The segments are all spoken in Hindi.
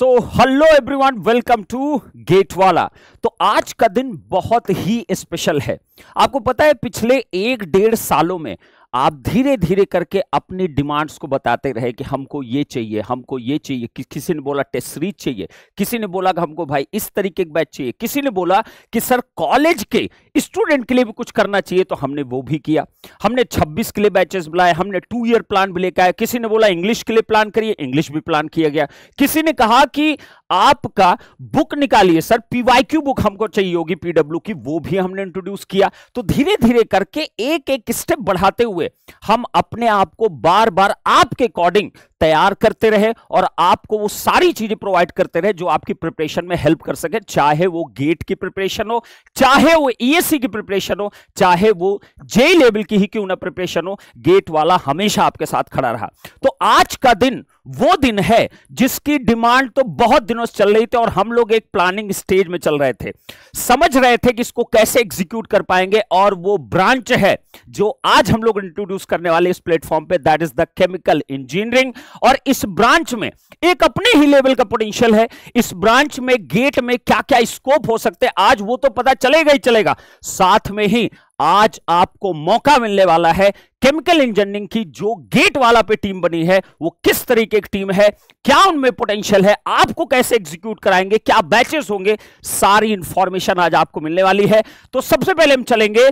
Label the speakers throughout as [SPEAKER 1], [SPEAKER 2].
[SPEAKER 1] So hello everyone welcome to गेटवाला तो आज का दिन बहुत ही स्पेशल है आपको पता है पिछले एक डेढ़ सालों में आप धीरे धीरे करके अपनी डिमांड्स को बताते रहे कि हमको ये चाहिए हमको ये चाहिए कि, किसी ने बोला टेस्ट सीरीज चाहिए किसी ने बोला कि हमको भाई इस तरीके की बैच चाहिए किसी ने बोला कि सर कॉलेज के स्टूडेंट के लिए भी कुछ करना चाहिए तो हमने वो भी किया हमने 26 के लिए बैचेस बुलाए हमने टू ईयर प्लान भी लेकर आया किसी ने बोला इंग्लिश के लिए प्लान करिए इंग्लिश भी प्लान किया गया किसी ने कहा कि आपका बुक निकालिए सर पीवाईक्यू बुक हमको चाहिए होगी पीडब्ल्यू की वो भी हमने इंट्रोड्यूस किया तो धीरे धीरे करके एक एक स्टेप बढ़ाते हुए हम अपने आप को बार बार आपके अकॉर्डिंग तैयार करते रहे और आपको वो सारी चीजें प्रोवाइड करते रहे जो आपकी प्रिपरेशन में हेल्प कर सके चाहे वो गेट की प्रिपरेशन हो चाहे वो ईएससी e की प्रिपरेशन हो चाहे वो जे लेवल की ही क्यों ना प्रिपरेशन हो गेट वाला हमेशा आपके साथ खड़ा रहा तो आज का दिन वो दिन है जिसकी डिमांड तो बहुत दिनों से चल रही थी और हम लोग एक प्लानिंग स्टेज में चल रहे थे समझ रहे थे कि इसको कैसे एग्जीक्यूट कर पाएंगे और वो ब्रांच है जो आज हम लोग इंट्रोड्यूस करने वाले इस प्लेटफॉर्म पे that is the chemical engineering और इस ब्रांच में एक अपने ही लेवल का पोटेंशियल है इस ब्रांच में गेट में क्या क्या स्कोप हो सकते हैं आज वो तो पता चलेगा ही चलेगा साथ में ही आज आपको मौका मिलने वाला है केमिकल इंजीनियरिंग की जो गेट वाला पे टीम बनी है वो किस तरीके की टीम है क्या उनमें पोटेंशियल है आपको कैसे एग्जीक्यूट कराएंगे क्या बैचेस होंगे सारी इंफॉर्मेशन आज आपको मिलने वाली है तो सबसे पहले हम चलेंगे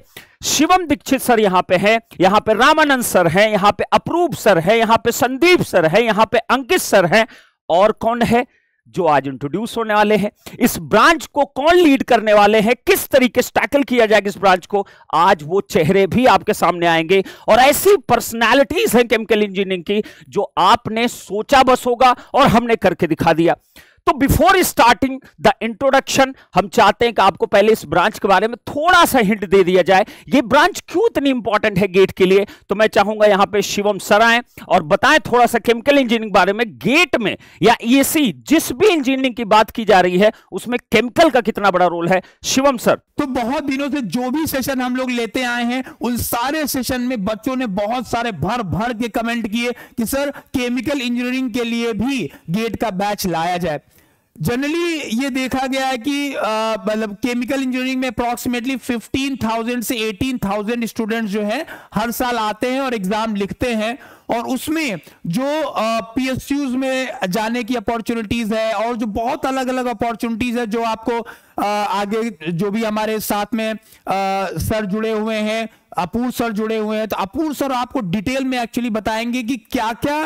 [SPEAKER 1] शिवम दीक्षित सर यहां पे हैं यहां पे रामानंद सर है यहां पर अप्रूप सर है यहां पर संदीप सर है यहां पर अंकित सर है और कौन है जो आज इंट्रोड्यूस होने वाले हैं इस ब्रांच को कौन लीड करने वाले हैं किस तरीके से टैकल किया जाएगा इस ब्रांच को आज वो चेहरे भी आपके सामने आएंगे और ऐसी पर्सनालिटीज हैं केमिकल इंजीनियरिंग की जो आपने सोचा बस होगा और हमने करके दिखा दिया तो बिफोर स्टार्टिंग द इंट्रोडक्शन हम चाहते हैं कि आपको पहले इस ब्रांच के बारे में थोड़ा सा हिंट दे दिया जाए ये ब्रांच क्यों इतनी इंपॉर्टेंट है गेट के लिए तो मैं चाहूंगा यहां पे शिवम सर आए और बताएं थोड़ा सा केमिकल इंजीनियरिंग बारे में गेट में या ईएससी e जिस भी इंजीनियरिंग की बात की जा रही है उसमें केमिकल का कितना बड़ा रोल है शिवम सर तो बहुत
[SPEAKER 2] दिनों से जो भी सेशन हम लोग लेते आए हैं उन सारे सेशन में बच्चों ने बहुत सारे भर भर के कमेंट किए कि सर केमिकल इंजीनियरिंग के लिए भी गेट का बैच लाया जाए जनरली ये देखा गया है कि मतलब केमिकल इंजीनियरिंग में अप्रोक्सीमेटली 15,000 से 18,000 स्टूडेंट्स जो है हर साल आते हैं और एग्जाम लिखते हैं और उसमें जो पी एस में जाने की अपॉर्चुनिटीज है और जो बहुत अलग अलग अपॉर्चुनिटीज है जो आपको आ, आगे जो भी हमारे साथ में आ, सर जुड़े हुए हैं अपूर सर जुड़े हुए हैं तो अपूर सर आपको डिटेल में एक्चुअली बताएंगे कि क्या क्या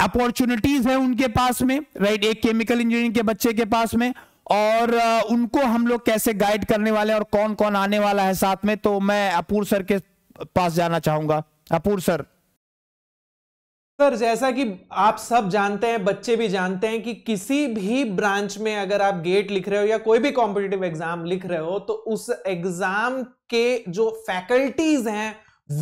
[SPEAKER 2] अपॉर्चुनिटीज है उनके पास में राइट एक केमिकल इंजीनियरिंग के बच्चे के पास में और uh, उनको हम लोग कैसे गाइड करने वाले और कौन कौन आने वाला है साथ में तो मैं अपूर सर के पास जाना चाहूंगा अपूर सर
[SPEAKER 3] सर जैसा कि आप सब जानते हैं बच्चे भी जानते हैं कि किसी भी ब्रांच में अगर आप गेट लिख रहे हो या कोई भी कॉम्पिटेटिव एग्जाम लिख रहे हो तो उस एग्जाम के जो फैकल्टीज हैं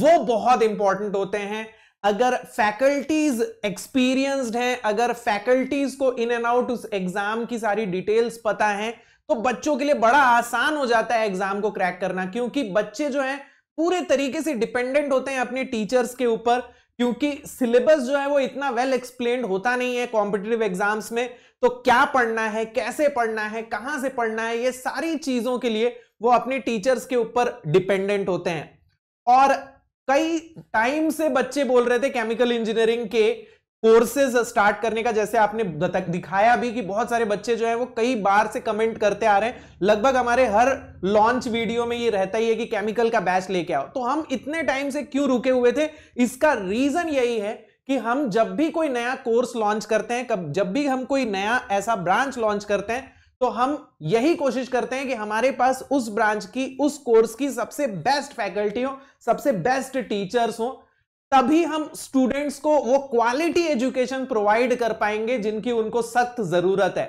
[SPEAKER 3] वो बहुत इंपॉर्टेंट होते हैं अगर फैकल्टीज एक्सपीरियंस्ड हैं अगर फैकल्टीज को इन एंड आउट उस एग्जाम की सारी डिटेल्स पता है तो बच्चों के लिए बड़ा आसान हो जाता है एग्जाम को क्रैक करना क्योंकि बच्चे जो हैं पूरे तरीके से डिपेंडेंट होते हैं अपने टीचर्स के ऊपर क्योंकि सिलेबस जो है वो इतना वेल एक्सप्लेन होता नहीं है कॉम्पिटेटिव एग्जाम्स में तो क्या पढ़ना है कैसे पढ़ना है कहां से पढ़ना है ये सारी चीजों के लिए वो अपने टीचर्स के ऊपर डिपेंडेंट होते हैं और कई टाइम से बच्चे बोल रहे थे केमिकल इंजीनियरिंग के कोर्सेज स्टार्ट करने का जैसे आपने दिखाया भी कि बहुत सारे बच्चे जो है वो कई बार से कमेंट करते आ रहे हैं लगभग हमारे हर लॉन्च वीडियो में ये रहता ही है कि केमिकल का बैच लेके आओ तो हम इतने टाइम से क्यों रुके हुए थे इसका रीजन यही है कि हम जब भी कोई नया कोर्स लॉन्च करते हैं कब जब भी हम कोई नया ऐसा ब्रांच लॉन्च करते हैं तो हम यही कोशिश करते हैं कि हमारे पास उस ब्रांच की उस कोर्स की सबसे बेस्ट फैकल्टी हो सबसे बेस्ट टीचर्स हो तभी हम स्टूडेंट्स को वो क्वालिटी एजुकेशन प्रोवाइड कर पाएंगे जिनकी उनको सख्त जरूरत है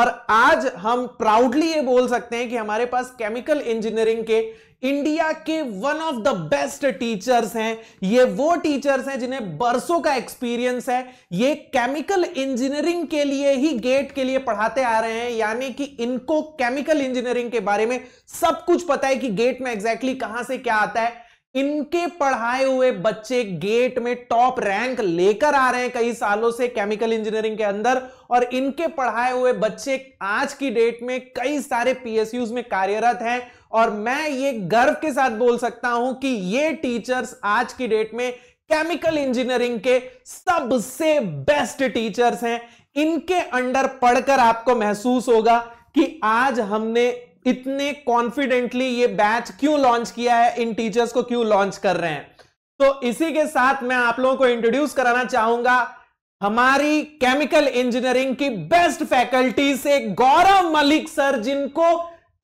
[SPEAKER 3] और आज हम प्राउडली ये बोल सकते हैं कि हमारे पास केमिकल इंजीनियरिंग के इंडिया के one of the best teachers हैं ये वो टीचर्स हैं जिन्हें बरसों का एक्सपीरियंस है ये केमिकल इंजीनियरिंग के लिए ही गेट के लिए पढ़ाते आ रहे हैं यानी कि इनको केमिकल इंजीनियरिंग के बारे में सब कुछ पता है कि गेट में एग्जैक्टली exactly कहां से क्या आता है इनके पढ़ाए हुए बच्चे गेट में टॉप रैंक लेकर आ रहे हैं कई सालों से केमिकल इंजीनियरिंग के अंदर और इनके पढ़ाए हुए बच्चे आज की डेट में कई सारे पीएसयूज में कार्यरत हैं और मैं ये गर्व के साथ बोल सकता हूं कि ये टीचर्स आज की डेट में केमिकल इंजीनियरिंग के सबसे बेस्ट टीचर्स हैं इनके अंडर पढ़कर आपको महसूस होगा कि आज हमने इतने कॉन्फिडेंटली ये बैच क्यों लॉन्च किया है इन टीचर्स को क्यों लॉन्च कर रहे हैं तो इसी के साथ मैं आप लोगों को इंट्रोड्यूस कराना चाहूंगा हमारी केमिकल इंजीनियरिंग की बेस्ट फैकल्टी से गौरव मलिक सर जिनको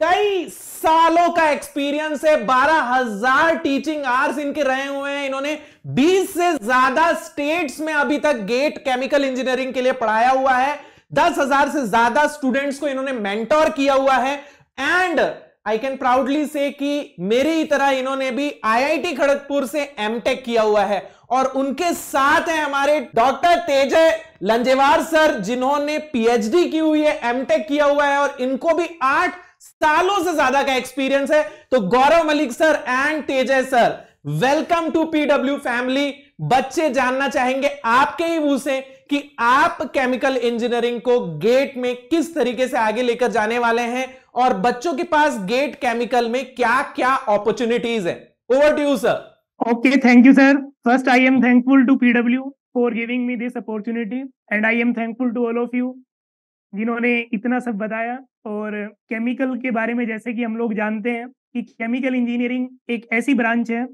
[SPEAKER 3] कई सालों का एक्सपीरियंस है बारह हजार टीचिंग आर्स इनके रहे हुए हैं इन्होंने 20 से ज्यादा स्टेट्स में अभी तक गेट केमिकल इंजीनियरिंग के लिए पढ़ाया हुआ है दस हजार से ज्यादा स्टूडेंट्स को इन्होंने मेंटोर किया हुआ है एंड आई कैन प्राउडली से कि मेरी ही तरह इन्होंने भी आईआईटी खड़गपुर से एमटेक किया हुआ है और उनके साथ है हमारे डॉक्टर तेजय लंजेवार सर जिन्होंने पीएचडी की हुई है एमटेक किया हुआ है और इनको भी आठ सालों से ज्यादा का एक्सपीरियंस है तो Gaurav Malik sir and Tejay sir welcome to PW family बच्चे जानना चाहेंगे आपके ही मुंह से कि आप केमिकल इंजीनियरिंग को गेट में किस तरीके से आगे लेकर जाने वाले हैं और बच्चों के पास गेट केमिकल में क्या क्या अपॉर्चुनिटीज है over to you sir
[SPEAKER 4] okay thank you sir first I am thankful to PW for giving me this opportunity and I am thankful to all of you जिन्होंने इतना सब बताया और केमिकल के बारे में जैसे कि हम लोग जानते हैं कि केमिकल इंजीनियरिंग एक ऐसी ब्रांच है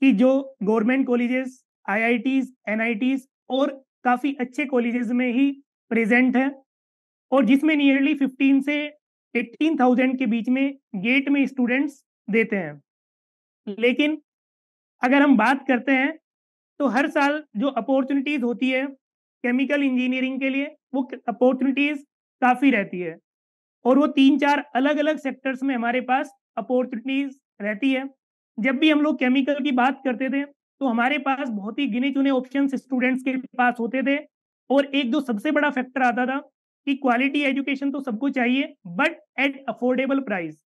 [SPEAKER 4] कि जो गवर्नमेंट कॉलेजेस आईआईटीज एनआईटीज और काफ़ी अच्छे कॉलेजेस में ही प्रेजेंट है और जिसमें नियरली 15 से 18,000 के बीच में गेट में स्टूडेंट्स देते हैं लेकिन अगर हम बात करते हैं तो हर साल जो अपॉर्चुनिटीज होती है केमिकल इंजीनियरिंग के लिए वो अपॉर्चुनिटीज काफी रहती है और वो तीन चार अलग अलग सेक्टर्स में हमारे पास अपॉर्चुनिटीज रहती है जब भी हम लोग केमिकल की बात करते थे तो हमारे पास बहुत ही गिने चुने ऑप्शन स्टूडेंट्स के पास होते थे और एक जो सबसे बड़ा फैक्टर आता था कि क्वालिटी एजुकेशन तो सबको चाहिए बट एट अफोर्डेबल प्राइस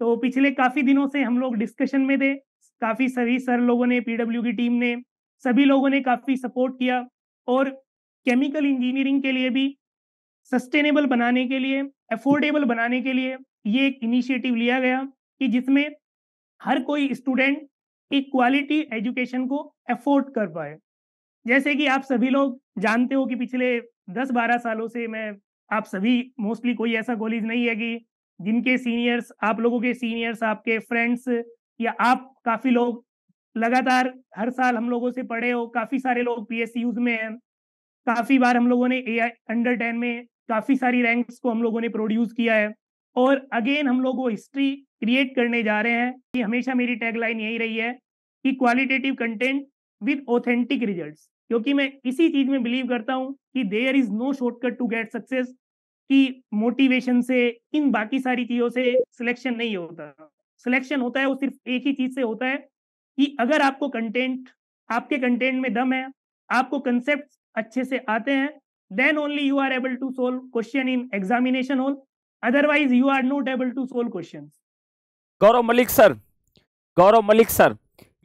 [SPEAKER 4] तो पिछले काफी दिनों से हम लोग डिस्कशन में थे काफी सभी सर लोगों ने पीडब्ल्यू की टीम ने सभी लोगों ने काफी सपोर्ट किया और केमिकल इंजीनियरिंग के लिए भी सस्टेनेबल बनाने के लिए अफोर्डेबल बनाने के लिए ये एक इनिशिएटिव लिया गया कि जिसमें हर कोई स्टूडेंट एक क्वालिटी एजुकेशन को अफोर्ड कर पाए जैसे कि आप सभी लोग जानते हो कि पिछले दस बारह सालों से मैं आप सभी मोस्टली कोई ऐसा कॉलेज नहीं है कि जिनके सीनियर्स आप लोगों के सीनियर्स आपके फ्रेंड्स या आप काफ़ी लोग लगातार हर साल हम लोगों से पढ़े हो काफ़ी सारे लोग पी में हैं काफी बार हम लोगों ने ए अंडर टेन में काफी सारी रैंक्स को हम लोगों ने प्रोड्यूस किया है और अगेन हम लोग वो हिस्ट्री क्रिएट करने जा रहे हैं कि हमेशा मेरी टैगलाइन यही रही है कि qualitative content with authentic result क्योंकि मैं इसी चीज में बिलीव करता हूँ कि there is no shortcut to get success कि मोटिवेशन से इन बाकी सारी चीजों से सिलेक्शन नहीं होता सिलेक्शन होता है वो सिर्फ एक ही चीज से होता है कि अगर आपको कंटेंट आपके कंटेंट में दम है आपको कंसेप्ट अच्छे से आते हैं then only you are able to solve question in examination hall otherwise you are not able to solve question
[SPEAKER 1] Gaurav Malik sir Gaurav Malik sir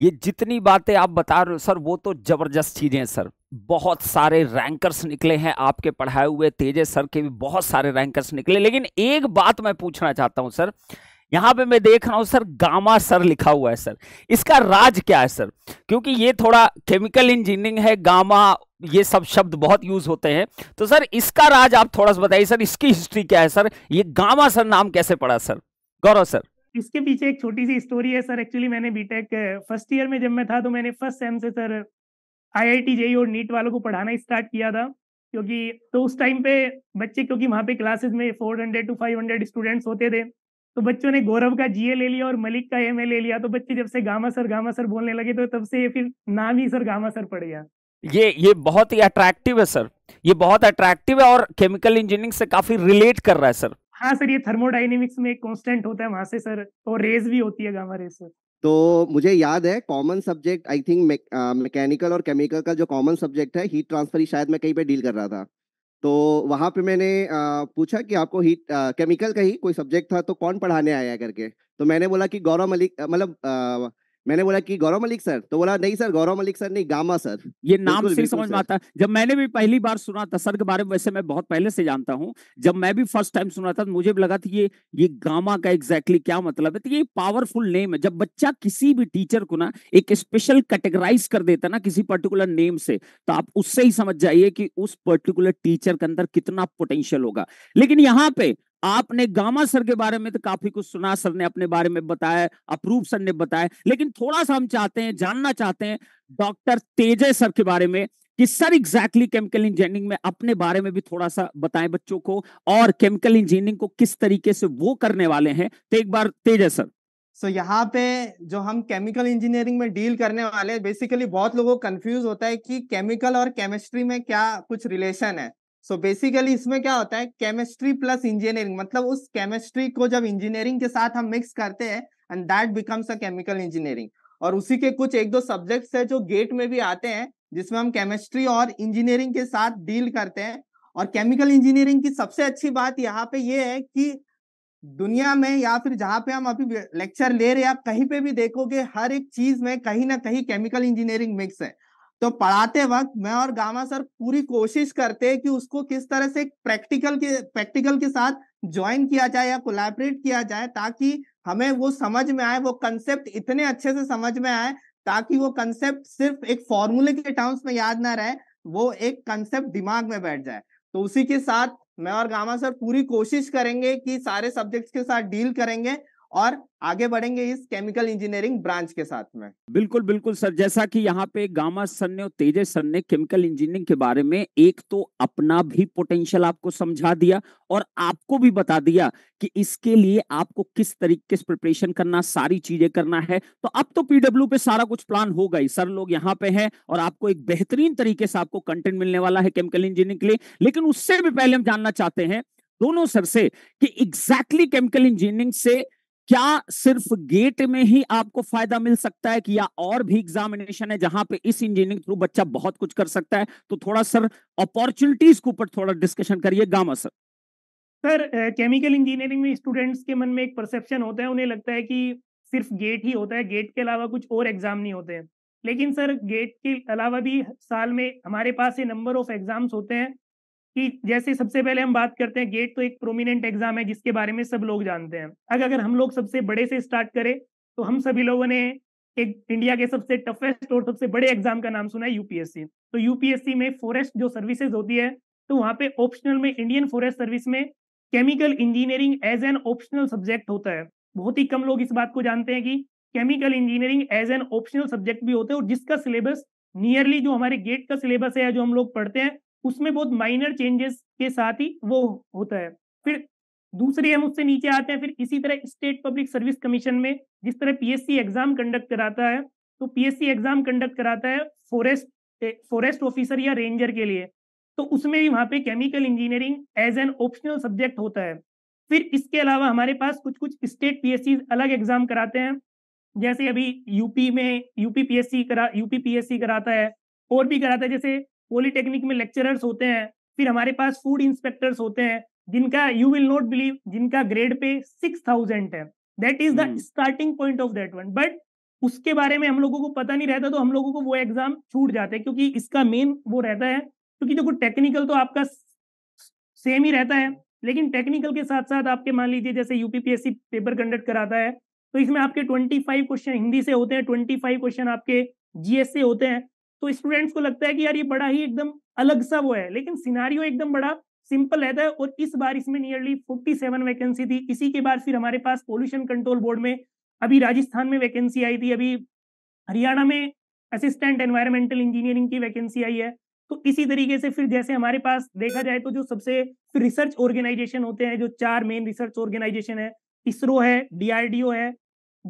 [SPEAKER 1] ये जितनी बातें आप बता रहे हो सर वो तो जबरदस्त चीजें हैं सर बहुत सारे रैंकर्स निकले हैं आपके पढ़ाए हुए तेजे सर के भी बहुत सारे रैंकर्स निकले लेकिन एक बात मैं पूछना चाहता हूं सर यहां पे मैं देख रहा हूं सर गामा सर लिखा हुआ है सर इसका राज क्या है सर क्योंकि ये थोड़ा केमिकल इंजीनियरिंग है गामा ये सब शब्द बहुत यूज होते हैं तो सर इसका राज आप थोड़ा सा बताइए सर इसकी हिस्ट्री क्या है सर ये गामा सर नाम कैसे पड़ा सर गौरव सर
[SPEAKER 4] इसके पीछे एक छोटी सी स्टोरी है सर एक्चुअली मैंने बीटेक फर्स्ट ईयर में जब मैं था तो मैंने फर्स्ट सेम से सर आईआईटी आई e और नीट वालों को पढ़ाना स्टार्ट किया था क्योंकि तो उस टाइम पे बच्चे क्योंकि वहाँ पे क्लासेस में four hundred to five hundred students होते थे तो बच्चों ने गौरव का जीए ले लिया और मलिक का एम ले लिया तो बच्चे जब से गामा सर गामा सर बोलने लगे तो तब से ये फिर नाम ही सर गामा सर पड़ गया
[SPEAKER 1] ये ये बहुत ही अट्रैक्टिव है सर ये बहुत अट्रैक्टिव है और केमिकल इंजीनियरिंग से काफी
[SPEAKER 5] रिलेट कर रहा है सर
[SPEAKER 4] हाँ सर ये थर्मोडाइनेमिक्स में एक कांस्टेंट होता है वहां से सर और रेज भी होती है गामा रेज सर
[SPEAKER 5] तो मुझे याद है common subject I think mechanical और केमिकल का जो कॉमन सब्जेक्ट है हीट ट्रांसफर ही शायद मैं कहीं पे डील कर रहा था तो वहाँ पे मैंने आ, पूछा कि आपको हीट केमिकल का ही कोई सब्जेक्ट था तो कौन पढ़ाने आया करके तो मैंने बोला कि गौरव मलिक मतलब मैंने बोला कि गौरव मलिक सर तो बोला नहीं सर गौरव मलिक सर नहीं गामा सर ये नाम से समझ में आता
[SPEAKER 1] है जब मैंने भी पहली बार सुना था सर के बारे में वैसे मैं बहुत पहले से जानता हूँ जब मैं भी फर्स्ट टाइम सुना था तो मुझे भी लगा था ये ये गामा का एग्जैक्टली क्या मतलब है तो ये पावरफुल नेम है जब बच्चा किसी भी टीचर को ना एक स्पेशल कैटेगराइज कर देता ना किसी पर्टिकुलर नेम से तो आप उससे ही समझ जाइए कि उस पर्टिकुलर टीचर के अंदर कितना पोटेंशियल होगा लेकिन यहाँ पे आपने गामा सर के बारे में तो काफी कुछ सुना सर ने अपने बारे में बताया अप्रूव सर ने बताया लेकिन थोड़ा सा हम चाहते हैं जानना चाहते हैं डॉक्टर तेजय सर के बारे में कि सर एग्जैक्टली केमिकल इंजीनियरिंग में अपने बारे में भी थोड़ा सा बताएं बच्चों को और केमिकल इंजीनियरिंग को किस तरीके से वो करने वाले हैं तो एक बार तेजय सर
[SPEAKER 6] सो so, यहाँ पे जो हम केमिकल इंजीनियरिंग में डील करने वाले बेसिकली बहुत लोगों को कंफ्यूज होता है कि केमिकल और केमिस्ट्री में क्या कुछ रिलेशन है सो so बेसिकली इसमें क्या होता है केमिस्ट्री प्लस इंजीनियरिंग मतलब उस केमिस्ट्री को जब इंजीनियरिंग के साथ हम मिक्स करते हैं and that becomes a chemical engineering और उसी के कुछ एक दो सब्जेक्ट्स है जो गेट में भी आते हैं जिसमें हम केमिस्ट्री और इंजीनियरिंग के साथ डील करते हैं और केमिकल इंजीनियरिंग की सबसे अच्छी बात यहाँ पे ये है कि दुनिया में या फिर जहाँ पे हम अभी लेक्चर ले रहे हैं आप कहीं पे भी देखोगे हर एक चीज में कहीं ना कहीं केमिकल इंजीनियरिंग मिक्स है तो पढ़ाते वक्त मैं और गामा सर पूरी कोशिश करते हैं कि उसको किस तरह से प्रैक्टिकल के प्रैक्टिकल के साथ ज्वाइन किया जाए या कोलैबोरेट किया जाए ताकि हमें वो समझ में आए वो कंसेप्ट इतने अच्छे से समझ में आए ताकि वो कंसेप्ट सिर्फ एक फॉर्मूले के टर्म्स में याद ना रहे वो एक कंसेप्ट दिमाग में बैठ जाए तो उसी के साथ मैं और गामा सर पूरी कोशिश करेंगे कि सारे सब्जेक्ट्स के साथ डील करेंगे और आगे बढ़ेंगे इस केमिकल इंजीनियरिंग ब्रांच के साथ में
[SPEAKER 1] बिल्कुल बिल्कुल सर जैसा कि यहाँ पे गामा सर ने और तेजस सर ने केमिकल इंजीनियरिंग के बारे में एक तो अपना भी पोटेंशियल आपको समझा दिया और आपको भी बता दिया कि इसके लिए आपको किस तरीके से प्रिपरेशन करना सारी चीजें करना है तो अब तो पीडब्ल्यू पे सारा कुछ प्लान हो गई सर लोग यहाँ पे है और आपको एक बेहतरीन तरीके से आपको कंटेंट मिलने वाला है केमिकल इंजीनियरिंग के लिए लेकिन उससे भी पहले हम जानना चाहते हैं दोनों सर से कि एग्जैक्टली केमिकल इंजीनियरिंग से क्या सिर्फ गेट में ही आपको फायदा मिल सकता है कि या और भी एग्जामिनेशन है जहां पे इस इंजीनियरिंग थ्रू बच्चा बहुत कुछ कर सकता है तो थोड़ा सर अपॉर्चुनिटीज के ऊपर थोड़ा डिस्कशन करिए Gama sir
[SPEAKER 4] sir chemical engineering में स्टूडेंट्स के मन में एक परसेप्शन होता है उन्हें लगता है कि सिर्फ गेट ही होता है गेट के अलावा कुछ और एग्जाम नहीं होते हैं लेकिन सर गेट के अलावा भी साल में हमारे पास ये नंबर ऑफ एग्जाम्स होते हैं कि जैसे सबसे पहले हम बात करते हैं गेट तो एक प्रोमिनेंट एग्जाम है जिसके बारे में सब लोग जानते हैं अगर अगर हम लोग सबसे बड़े से स्टार्ट करें तो हम सभी लोगों ने एक इंडिया के सबसे टफेस्ट और सबसे बड़े एग्जाम का नाम सुना है यूपीएससी तो यूपीएससी में फॉरेस्ट जो सर्विसेज होती है तो वहाँ पे ऑप्शनल में इंडियन फॉरेस्ट सर्विस में chemical engineering as an optional subject होता है बहुत ही कम लोग इस बात को जानते हैं कि chemical engineering as an optional subject भी होता है और जिसका सिलेबस नियरली जो हमारे गेट का सिलेबस है जो हम लोग पढ़ते हैं उसमें बहुत माइनर चेंजेस के साथ ही वो होता है फिर दूसरी हम उससे नीचे आते हैं फिर इसी तरह स्टेट पब्लिक सर्विस कमीशन में जिस तरह पीएससी एग्जाम कंडक्ट कराता है तो पीएससी एग्जाम कंडक्ट कराता है फॉरेस्ट फॉरेस्ट ऑफिसर या रेंजर के लिए तो उसमें भी वहां पे chemical engineering as an optional subject होता है फिर इसके अलावा हमारे पास कुछ कुछ स्टेट पी अलग एग्जाम कराते हैं जैसे अभी यूपी में यूपी पी करा यूपी पी कराता है और भी कराता है जैसे पॉलिटेक्निक में लेक्चरर्स होते हैं फिर हमारे पास फूड इंस्पेक्टर्स होते हैं जिनका यू विल नॉट बिलीव जिनका ग्रेड पे सिक्स थाउजेंड है that is the starting point of that one but उसके बारे में हम लोगों को पता नहीं रहता तो हम लोगों को वो एग्जाम छूट जाते हैं क्योंकि इसका मेन वो रहता है क्योंकि देखो टेक्निकल तो आपका सेम ही रहता है लेकिन टेक्निकल के साथ साथ आपके मान लीजिए जैसे यूपीपीएससी पेपर कंडक्ट कराता है तो इसमें आपके ट्वेंटी फाइव क्वेश्चन हिंदी से होते हैं ट्वेंटी फाइव क्वेश्चन आपके जीएस से होते हैं तो स्टूडेंट्स को लगता है कि यार ये बड़ा ही एकदम अलग सा वो है लेकिन सिनारियो एकदम बड़ा सिंपल रहता है और इस बार इसमें नियरली 47 वैकेंसी थी इसी के बाद फिर हमारे पास पोल्यूशन कंट्रोल बोर्ड में अभी राजस्थान में वैकेंसी आई थी अभी हरियाणा में असिस्टेंट एनवायरमेंटल इंजीनियरिंग की वैकेंसी आई है तो इसी तरीके से फिर जैसे हमारे पास देखा जाए तो जो सबसे फिर रिसर्च ऑर्गेनाइजेशन होते हैं जो चार मेन रिसर्च ऑर्गेनाइजेशन है इसरो है डीआरडीओ है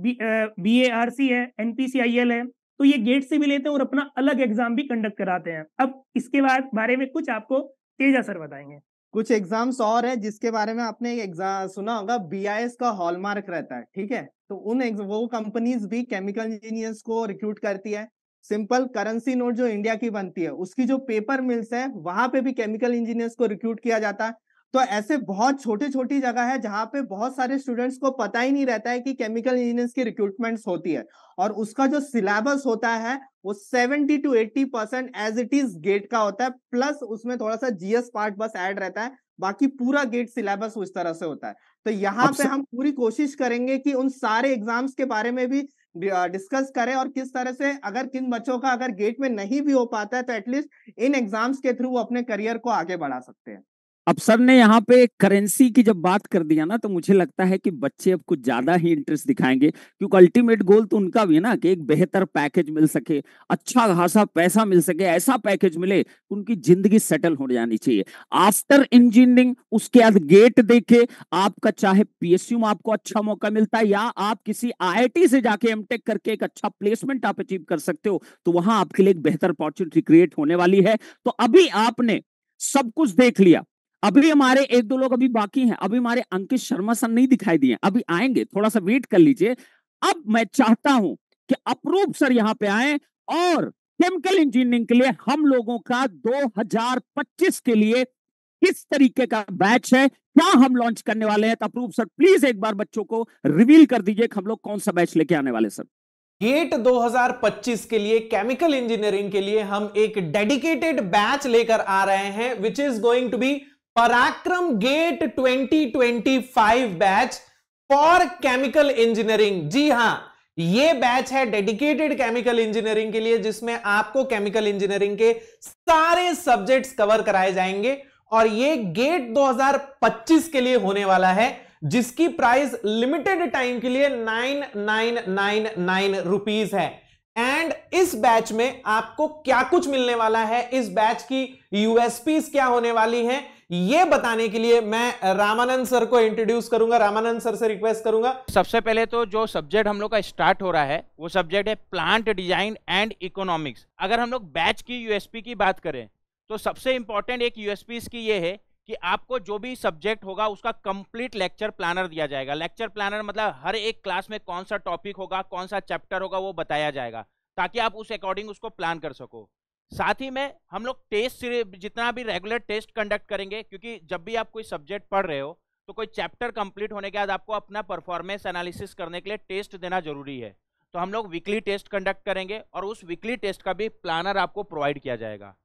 [SPEAKER 4] बी ए आर सी है एनपीसीआईएल है तो ये गेट से भी लेते हैं और अपना अलग एग्जाम भी कंडक्ट कराते हैं अब इसके बाद बारे
[SPEAKER 6] में कुछ आपको तेजा सर बताएंगे कुछ एग्जाम्स और हैं जिसके बारे में आपने एग्जाम सुना होगा बीआईएस का हॉलमार्क रहता है ठीक है तो उन वो कंपनीज भी केमिकल इंजीनियर्स को रिक्रूट करती है सिंपल करेंसी नोट जो इंडिया की बनती है उसकी जो पेपर मिल्स है वहां पे भी केमिकल इंजीनियर्स को रिक्रूट किया जाता है तो ऐसे बहुत छोटी छोटी जगह है जहां पे बहुत सारे स्टूडेंट्स को पता ही नहीं रहता है कि केमिकल इंजीनियर्स की रिक्रूटमेंट्स होती है और उसका जो सिलेबस होता है वो 70 to 80 percent as it is GATE का होता है प्लस उसमें थोड़ा सा जीएस पार्ट बस ऐड रहता है बाकी पूरा गेट सिलेबस उस तरह से होता है तो यहाँ पे हम पूरी कोशिश करेंगे कि उन सारे एग्जाम्स के बारे में भी डिस्कस करें और किस तरह से अगर किन बच्चों का अगर गेट में नहीं भी हो पाता है तो एटलीस्ट इन एग्जाम्स के थ्रू वो अपने करियर को आगे बढ़ा सकते हैं
[SPEAKER 1] अब सर ने यहाँ पे करेंसी की जब बात कर दिया ना तो मुझे लगता है कि बच्चे अब कुछ ज्यादा ही इंटरेस्ट दिखाएंगे क्योंकि अल्टीमेट गोल तो उनका भी है ना कि एक बेहतर पैकेज मिल सके अच्छा खासा पैसा मिल सके ऐसा पैकेज मिले उनकी जिंदगी सेटल हो जानी चाहिए आफ्टर इंजीनियरिंग उसके बाद गेट देखे आपका चाहे पीएसयू में आपको अच्छा मौका मिलता है या आप किसी आई से जाके एम करके एक अच्छा प्लेसमेंट आप अचीव कर सकते हो तो वहां आपके लिए एक बेहतर अपॉर्चुनिटी क्रिएट होने वाली है तो अभी आपने सब कुछ देख लिया अभी हमारे एक दो लोग अभी बाकी हैं अभी हमारे अंकित शर्मा सर नहीं दिखाई दिए अभी आएंगे थोड़ा सा वेट कर लीजिए अब मैं चाहता हूं कि अप्रूप सर यहां पे आए और केमिकल इंजीनियरिंग के लिए हम लोगों का 2025 के लिए किस तरीके का बैच है क्या हम लॉन्च करने वाले हैं तो अप्रूप सर प्लीज एक बार बच्चों को रिवील कर दीजिए हम लोग कौन सा बैच लेके आने वाले सर गेट 2025 के लिए केमिकल इंजीनियरिंग के लिए हम एक
[SPEAKER 3] डेडिकेटेड बैच लेकर आ रहे हैं which is going to be Parakram GATE 2025 batch for chemical engineering जी हां ये बैच है डेडिकेटेड केमिकल इंजीनियरिंग के लिए जिसमें आपको केमिकल इंजीनियरिंग के सारे सब्जेक्ट्स कवर कराए जाएंगे और ये गेट 2025 के लिए होने वाला है जिसकी प्राइस लिमिटेड टाइम के लिए nine nine nine nine rupees है एंड इस बैच में आपको क्या कुछ मिलने वाला है इस बैच की यूएसपीज क्या होने वाली है ये बताने के लिए मैं रामानंद सर को इंट्रोड्यूस करूंगा रामानंद सर से रिक्वेस्ट करूंगा
[SPEAKER 2] सबसे पहले तो जो सब्जेक्ट हम लोग का स्टार्ट हो रहा है वो सब्जेक्ट है प्लांट डिजाइन एंड इकोनॉमिक्स अगर हम लोग बैच की यूएसपी की बात करें तो सबसे इंपॉर्टेंट एक यूएसपी इसकी ये है कि आपको जो भी सब्जेक्ट होगा उसका कंप्लीट लेक्चर प्लानर दिया जाएगा लेक्चर प्लानर मतलब हर एक क्लास में कौन सा टॉपिक होगा कौन सा चैप्टर होगा वो बताया जाएगा ताकि आप उस अकॉर्डिंग उसको प्लान कर सको साथ ही में हम लोग टेस्ट जितना भी रेगुलर टेस्ट कंडक्ट करेंगे क्योंकि जब भी आप कोई सब्जेक्ट पढ़ रहे हो तो कोई चैप्टर कंप्लीट होने के बाद आपको अपना परफॉर्मेंस एनालिसिस करने के लिए टेस्ट देना जरूरी है तो हम लोग वीकली टेस्ट कंडक्ट करेंगे और उस वीकली टेस्ट का भी प्लानर आपको प्रोवाइड किया जाएगा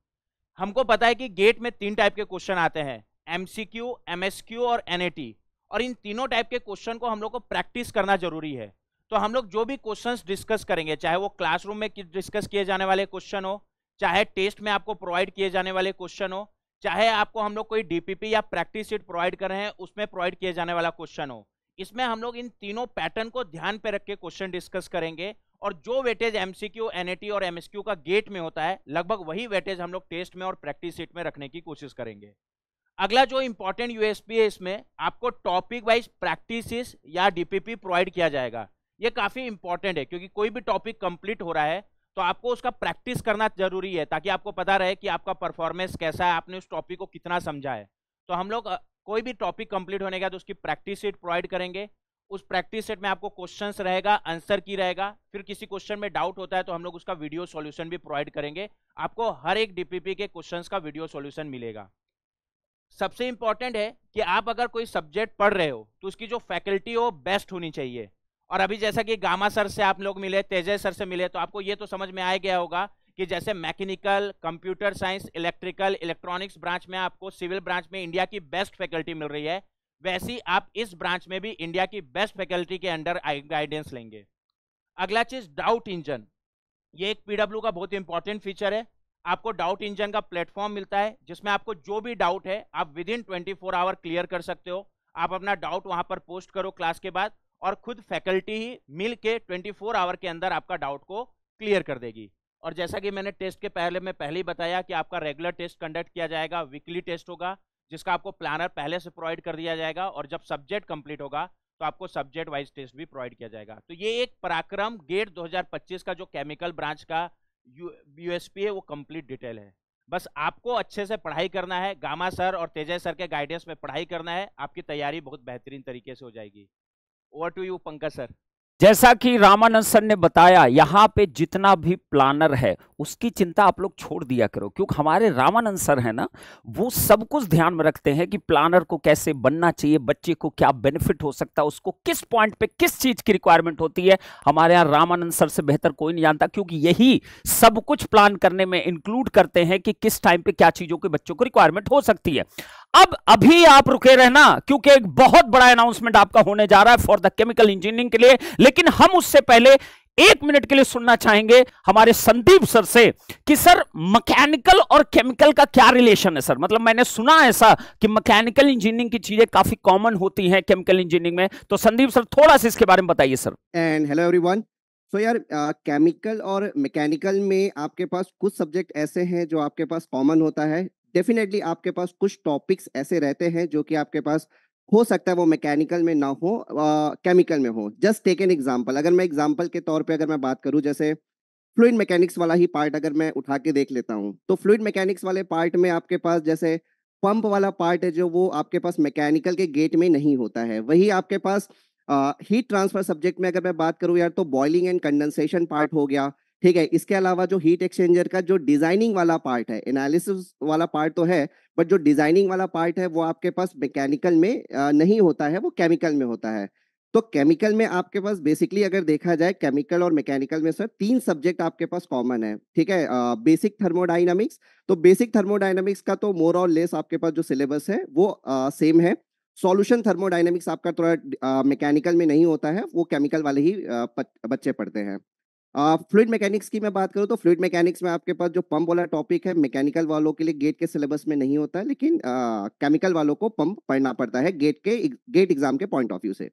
[SPEAKER 2] हमको पता है कि गेट में तीन टाइप के क्वेश्चन आते हैं M C Q M S Q और एन ए टी और इन तीनों टाइप के क्वेश्चन को हम लोग को प्रैक्टिस करना जरूरी है तो हम लोग जो भी क्वेश्चंस डिस्कस करेंगे चाहे वो क्लासरूम में डिस्कस किए जाने वाले क्वेश्चन हो चाहे टेस्ट में आपको प्रोवाइड किए जाने वाले क्वेश्चन हो चाहे आपको हम लोग कोई डीपीपी या प्रैक्टिस सीट प्रोवाइड कर रहे हैं उसमें प्रोवाइड किए जाने वाला क्वेश्चन हो इसमें हम लोग इन तीनों पैटर्न को ध्यान पे रख के क्वेश्चन डिस्कस करेंगे और जो वेटेज एमसीक्यू एनएटी और एमएसक्यू का गेट में होता है लगभग वही वेटेज हम लोग टेस्ट में और प्रैक्टिस सीट में रखने की कोशिश करेंगे अगला जो इंपॉर्टेंट यूएसपी है इसमें आपको टॉपिक वाइज प्रैक्टिस या डीपीपी प्रोवाइड किया जाएगा ये काफ़ी इंपॉर्टेंट है क्योंकि कोई भी टॉपिक कंप्लीट हो रहा है तो आपको उसका प्रैक्टिस करना जरूरी है ताकि आपको पता रहे कि आपका परफॉर्मेंस कैसा है आपने उस टॉपिक को कितना समझा है तो हम लोग कोई भी टॉपिक कंप्लीट होने का तो उसकी प्रैक्टिस सीट प्रोवाइड करेंगे उस प्रैक्टिस सेट में आपको क्वेश्चंस रहेगा आंसर की रहेगा फिर किसी क्वेश्चन में डाउट होता है तो हम लोग उसका वीडियो सॉल्यूशन भी प्रोवाइड करेंगे आपको हर एक डीपीपी के क्वेश्चंस का वीडियो सॉल्यूशन मिलेगा सबसे इंपॉर्टेंट है कि आप अगर कोई सब्जेक्ट पढ़ रहे हो तो उसकी जो फैकल्टी हो बेस्ट होनी चाहिए और अभी जैसा कि गामा सर से आप लोग मिले तेजय सर से मिले तो आपको ये तो समझ में आ गया होगा कि जैसे mechanical computer science electrical electronics branch में आपको सिविल ब्रांच में इंडिया की बेस्ट फैकल्टी मिल रही है वैसी आप इस ब्रांच में भी इंडिया की बेस्ट फैकल्टी के अंडर गाइडेंस लेंगे अगला चीज डाउट इंजन ये एक पीडब्ल्यू का बहुत इंपॉर्टेंट फीचर है आपको डाउट इंजन का प्लेटफॉर्म मिलता है जिसमें आपको जो भी डाउट है आप within twenty four hour clear कर सकते हो आप अपना डाउट वहां पर पोस्ट करो क्लास के बाद और खुद फैकल्टी ही मिल के ट्वेंटी आवर के अंदर आपका डाउट को क्लियर कर देगी और जैसा कि मैंने टेस्ट के पहले में पहले ही बताया कि आपका रेगुलर टेस्ट कंडक्ट किया जाएगा वीकली टेस्ट होगा जिसका आपको प्लानर पहले से प्रोवाइड कर दिया जाएगा और जब सब्जेक्ट कंप्लीट होगा तो आपको सब्जेक्ट वाइज टेस्ट भी प्रोवाइड किया जाएगा तो ये एक पराक्रम गेट 2025 का जो केमिकल ब्रांच का यू है वो कम्प्लीट डिटेल है बस आपको अच्छे से पढ़ाई करना है गामा सर और तेजय सर के गाइडेंस में पढ़ाई करना है आपकी तैयारी बहुत बेहतरीन तरीके से हो जाएगी Over to you, Pankaj sir.
[SPEAKER 1] जैसा कि रामानंद सर ने बताया यहां पे जितना भी प्लानर है उसकी चिंता आप लोग छोड़ दिया करो क्योंकि हमारे रामानंद सर है ना वो सब कुछ ध्यान में रखते हैं कि प्लानर को कैसे बनना चाहिए बच्चे को क्या बेनिफिट हो सकता है उसको किस पॉइंट पे किस चीज़ की रिक्वायरमेंट होती है हमारे यहाँ रामानंद सर से बेहतर कोई नहीं जानता क्योंकि यही सब कुछ प्लान करने में इंक्लूड करते हैं कि किस टाइम पे क्या चीज़ों के बच्चों को रिक्वायरमेंट हो सकती है अब अभी आप रुके रहना क्योंकि एक बहुत बड़ा अनाउंसमेंट आपका होने जा रहा है फॉर द केमिकल इंजीनियरिंग के लिए लेकिन हम उससे पहले एक मिनट के लिए सुनना चाहेंगे हमारे संदीप सर से कि सर मैकेनिकल और केमिकल का क्या रिलेशन है सर मतलब मैंने सुना ऐसा कि मैकेनिकल इंजीनियरिंग की चीजें काफी कॉमन होती हैं केमिकल इंजीनियरिंग में तो संदीप सर थोड़ा सा इसके बारे में बताइए sir
[SPEAKER 5] and hello everyone so यार केमिकल और मैकेनिकल में आपके पास कुछ सब्जेक्ट ऐसे हैं जो आपके पास कॉमन होता है डेफिनेटली आपके पास कुछ टॉपिक्स ऐसे रहते हैं जो कि आपके पास हो सकता है वो मैकेनिकल में ना हो केमिकल में हो जस्ट टेक एन एग्जाम्पल अगर मैं एग्जाम्पल के तौर पर अगर मैं बात करूँ जैसे फ्लूड मैकेनिक्स वाला ही पार्ट अगर मैं उठा के देख लेता हूँ तो फ्लूड मैकेनिक्स वाले पार्ट में आपके पास जैसे पंप वाला पार्ट है जो वो आपके पास मैकेनिकल के गेट में नहीं होता है वही आपके पास हीट ट्रांसफर सब्जेक्ट में अगर मैं बात करूँ यार तो बॉइलिंग एंड कंडेंसेशन पार्ट हो गया ठीक है इसके अलावा जो हीट एक्सचेंजर का जो डिजाइनिंग वाला पार्ट है एनालिसिस वाला पार्ट तो है बट जो डिजाइनिंग वाला पार्ट है वो आपके पास मैकेनिकल तो तो तो में नहीं होता है वो केमिकल में होता है तो केमिकल में आपके पास बेसिकली अगर देखा जाए केमिकल और मैकेनिकल में सर तीन सब्जेक्ट आपके पास कॉमन है ठीक है बेसिक थर्मोडाइनमिक्स तो बेसिक थर्मोडाइनमिक्स का तो मोर और लेस आपके पास जो सिलेबस है वो सेम है सॉल्यूशन थर्मोडाइनमिक्स आपका थोड़ा मैकेनिकल में नहीं होता है वो केमिकल वाले ही बच्चे पढ़ते हैं फ्लूड मैकेनिक्स की मैं बात करूँ तो फ्लूड मैकेनिक्स में आपके पास जो पंप वाला टॉपिक है मैकेनिकल वालों के लिए गेट के सिलेबस में नहीं होता है लेकिन केमिकल वालों को पंप पढ़ना पड़ता है गेट के गेट एग्जाम के पॉइंट ऑफ व्यू से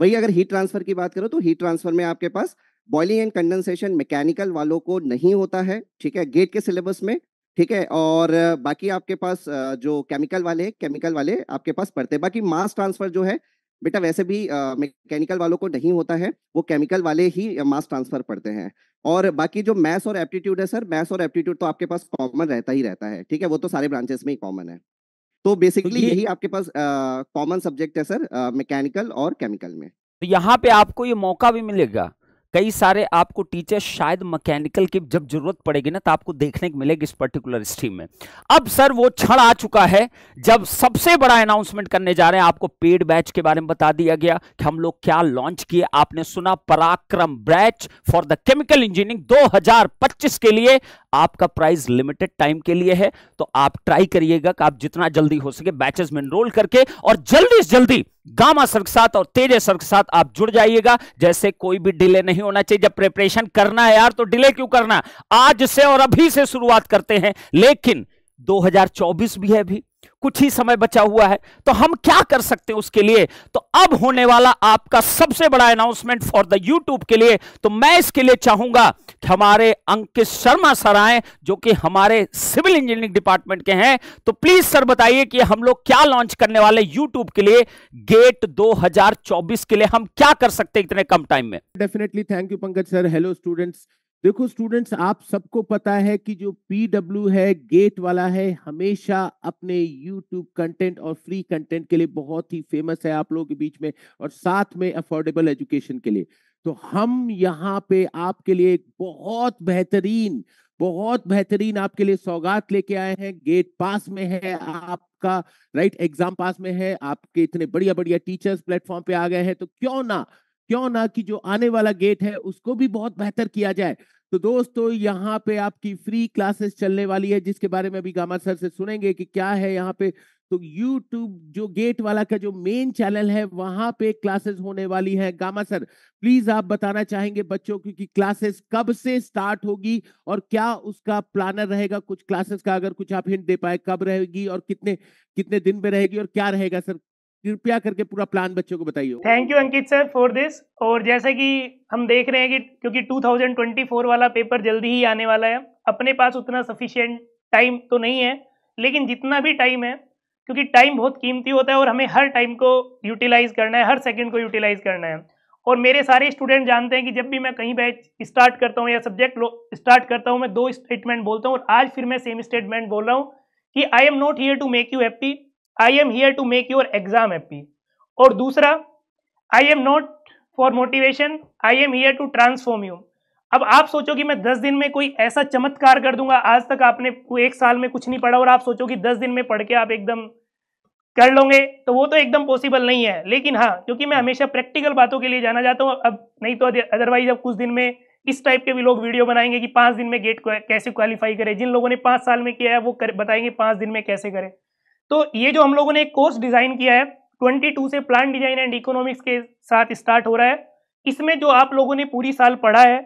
[SPEAKER 5] वही अगर हीट ट्रांसफर की बात करो तो हीट ट्रांसफर में आपके पास बॉइलिंग एंड कंडेंसेशन मैकेनिकल वालों को नहीं होता है ठीक है गेट के सिलेबस में ठीक है और बाकी आपके पास जो केमिकल वाले केमिकल वाले आपके पास पढ़ते बाकी मास ट्रांसफर जो है बेटा वैसे भी मैकेनिकल वालों को नहीं होता है वो केमिकल वाले ही मास ट्रांसफर पढ़ते हैं और बाकी जो मैथ्स और एप्टीट्यूड है सर मैथ्स और एप्टीट्यूड तो आपके पास कॉमन रहता ही रहता है ठीक है वो तो सारे ब्रांचेस में ही कॉमन है तो, तो बेसिकली यही आपके पास कॉमन सब्जेक्ट है सर मैकेनिकल और केमिकल में
[SPEAKER 1] तो यहाँ पे आपको ये मौका भी मिलेगा कई सारे आपको टीचर शायद मैकेनिकल की जब जरूरत पड़ेगी ना तो आपको देखने को मिलेगी इस पर्टिकुलर स्ट्रीम में अब सर वो क्षण आ चुका है जब सबसे बड़ा अनाउंसमेंट करने जा रहे हैं आपको पेड बैच के बारे में बता दिया गया कि हम लोग क्या लॉन्च किए आपने सुना Parakram batch for the chemical engineering दो के लिए आपका प्राइस लिमिटेड टाइम के लिए है तो आप ट्राई करिएगा कि आप जितना जल्दी हो सके बैचेस में एनरोल करके और जल्दी से जल्दी गामा सर के साथ और तेज सर के साथ आप जुड़ जाइएगा जैसे कोई भी डिले नहीं होना चाहिए जब प्रिपरेशन करना है यार तो डिले क्यों करना आज से और अभी से शुरुआत करते हैं लेकिन दो भी है अभी कुछ ही समय बचा हुआ है तो हम क्या कर सकते हैं उसके लिए तो अब होने वाला आपका सबसे बड़ा अनाउंसमेंट फॉर द यूट्यूब के लिए तो मैं इसके लिए चाहूंगा कि हमारे अंकित शर्मा सर आए जो कि हमारे सिविल इंजीनियरिंग डिपार्टमेंट के हैं तो प्लीज सर बताइए कि हम लोग क्या लॉन्च करने वाले यूट्यूब के लिए गेट दो के लिए हम क्या कर सकते हैं इतने कम टाइम में
[SPEAKER 7] definitely thank you Pankaj sir hello students देखो स्टूडेंट्स आप सबको पता है कि जो पीडब्ल्यू है गेट वाला है हमेशा अपने यूट्यूब कंटेंट और फ्री कंटेंट के लिए बहुत ही फेमस है आप लोगों के बीच में और साथ में अफोर्डेबल एजुकेशन के लिए तो हम यहाँ पे आपके लिए एक बहुत बेहतरीन बहुत बेहतरीन आपके लिए सौगात लेके आए हैं गेट पास में है आपका राइट एग्जाम पास में है आपके इतने बढ़िया बढ़िया टीचर्स प्लेटफॉर्म पे आ गए हैं तो क्यों ना क्यों ना कि जो आने वाला गेट है उसको भी बहुत बेहतर किया जाए तो दोस्तों यहाँ पे आपकी फ्री क्लासेस चलने वाली है जिसके बारे में अभी गामा सर से सुनेंगे कि क्या है यहाँ पे तो यूट्यूब जो गेट वाला का जो मेन चैनल है वहां पे क्लासेस होने वाली है गामा सर प्लीज आप बताना चाहेंगे बच्चों की क्लासेस कब से स्टार्ट होगी और क्या उसका प्लानर रहेगा कुछ क्लासेस का अगर कुछ आप हिंट दे पाए कब रहेगी और कितने कितने दिन में रहेगी और क्या रहेगा सर कृपया करके पूरा प्लान बच्चों को बताइए thank
[SPEAKER 4] you Ankit sir for this और जैसे कि हम देख रहे हैं कि क्योंकि 2024 वाला पेपर जल्दी ही आने वाला है अपने पास उतना सफिशियंट टाइम तो नहीं है लेकिन जितना भी टाइम है क्योंकि टाइम बहुत कीमती होता है और हमें हर टाइम को यूटिलाइज करना है हर सेकेंड को यूटिलाइज करना है और मेरे सारे स्टूडेंट जानते हैं कि जब भी मैं कहीं बैच स्टार्ट करता हूँ या सब्जेक्ट स्टार्ट करता हूँ मैं दो स्टेटमेंट बोलता हूँ और आज फिर मैं सेम स्टेटमेंट बोल रहा हूँ कि I am not here to make you happy I am here to make your exam happy और दूसरा I am not for motivation I am here to transform you अब आप सोचो कि मैं दस दिन में कोई ऐसा चमत्कार कर दूंगा आज तक आपने एक साल में कुछ नहीं पढ़ा और आप सोचो कि दस दिन में पढ़ के आप एकदम कर लोगे तो वो तो एकदम पॉसिबल नहीं है लेकिन हाँ क्योंकि मैं हमेशा प्रैक्टिकल बातों के लिए जाना जाता हूँ अब नहीं तो अदरवाइज अब कुछ दिन में इस टाइप के भी लोग वीडियो बनाएंगे कि पाँच दिन में गेट कैसे क्वालिफाई करें जिन लोगों ने पाँच साल में किया है वो कर बताएंगे पाँच दिन में कैसे करें तो ये जो हम लोगों ने एक कोर्स डिज़ाइन किया है 22 से प्लान डिजाइन एंड इकोनॉमिक्स के साथ स्टार्ट हो रहा है इसमें जो आप लोगों ने पूरी साल पढ़ा है